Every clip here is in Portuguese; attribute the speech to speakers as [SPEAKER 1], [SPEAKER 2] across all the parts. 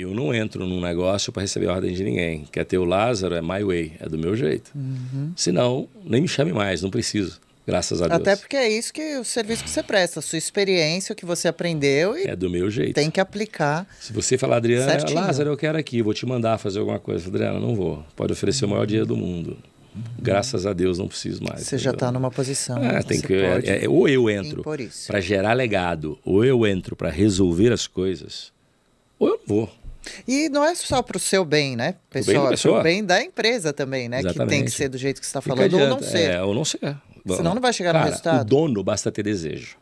[SPEAKER 1] eu não entro num negócio para receber ordem de ninguém. Quer ter o Lázaro, é my way, é do meu jeito. Uhum. Senão, nem me chame mais, não preciso. Graças a Deus. Até
[SPEAKER 2] porque é isso que o serviço que você presta, a sua experiência, o que você aprendeu e. É do meu jeito. Tem que aplicar. Se você falar, Adriana,
[SPEAKER 1] certinho. Lázaro, eu quero aqui, vou te mandar fazer alguma coisa. Adriana, não vou. Pode oferecer uhum. o maior uhum. dia do mundo. Graças a Deus não preciso mais. Você entendeu? já
[SPEAKER 2] está numa posição. Ah, tem que, é, é, ou eu entro
[SPEAKER 1] para gerar legado, ou eu entro para resolver as coisas, ou eu não vou.
[SPEAKER 2] E não é só para o seu bem, né, pessoal? Para é o bem da empresa também, né? Exatamente. Que tem que ser do jeito que você está falando, ou não ser. É, ou não ser. Senão não vai chegar Cara, no resultado. O
[SPEAKER 1] dono basta ter desejo.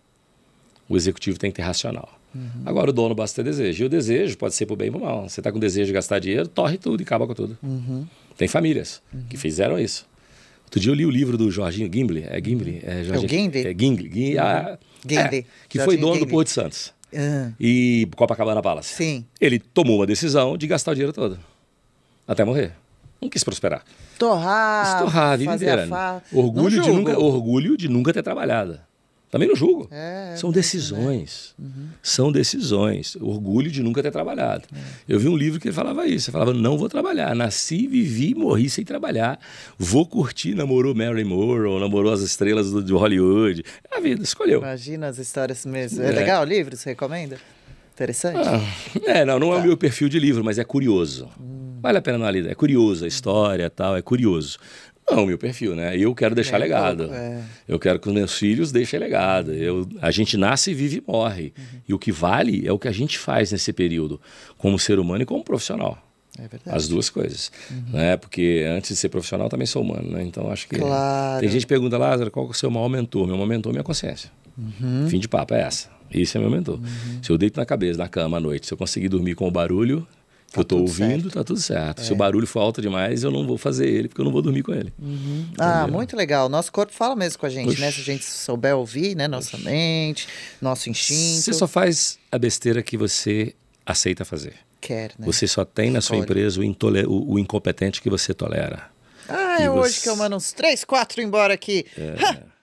[SPEAKER 1] O executivo tem que ter racional. Uhum. Agora, o dono basta ter desejo. E o desejo pode ser para o bem ou para o mal. Você está com desejo de gastar dinheiro, torre tudo e acaba com tudo. Uhum. Tem famílias uhum. que fizeram isso. Outro dia eu li o livro do Jorginho Gimble. É Gimble? É, é o Gimble? É Gimble. Gimble. Uhum. Ah, é, que Jorginho foi dono do Porto de Santos. Ah. e Copacabana Palace. Sim. Ele tomou a decisão de gastar o dinheiro todo. Até morrer. Não quis prosperar.
[SPEAKER 2] Torrar. Estorrar a vida inteira. A né? fa... Orgulho, de nunca,
[SPEAKER 1] orgulho de nunca ter trabalhado. Também não julgo. É, é são decisões. Né? Uhum. São decisões. Orgulho de nunca ter trabalhado. É. Eu vi um livro que ele falava isso. Ele falava: não vou trabalhar. Nasci, vivi, morri sem trabalhar. Vou curtir. Namorou Mary Moore, namorou as estrelas do, de Hollywood. É a vida, escolheu.
[SPEAKER 2] Imagina as histórias mesmo. É, é. legal o livro? Você recomenda? Interessante. Ah,
[SPEAKER 1] é, não, não tá. é o tá. meu perfil de livro, mas é curioso. Hum. Vale a pena dar É curioso a história tal, é curioso. Não, meu perfil, né? Eu quero deixar é, legado. É. Eu quero que os meus filhos deixem legado. Eu, a gente nasce, vive e morre. Uhum. E o que vale é o que a gente faz nesse período, como ser humano e como profissional. É verdade. As duas coisas. Uhum. Né? Porque antes de ser profissional, também sou humano, né? Então acho que. Claro. Tem gente que pergunta, Lázaro, qual é o seu maior mentor? Meu maior mentor é minha consciência. Uhum. Fim de papo, é essa. Isso é meu mentor. Uhum. Se eu deito na cabeça, na cama à noite, se eu conseguir dormir com o barulho Tá eu estou ouvindo, certo. tá tudo certo. É. Se o é. barulho for alto demais, eu não vou fazer ele, porque eu não vou dormir com ele.
[SPEAKER 2] Uhum. Ah, muito legal. Nosso corpo fala mesmo com a gente, Oxi. né? Se a gente souber ouvir, né? Nossa Oxi. mente, nosso instinto. Você só
[SPEAKER 1] faz a besteira que você aceita fazer. Quer, né? Você só tem na sua empresa o, intoler... o, o incompetente que você tolera.
[SPEAKER 2] Ah, é você... hoje que eu mando uns três, quatro embora aqui. É.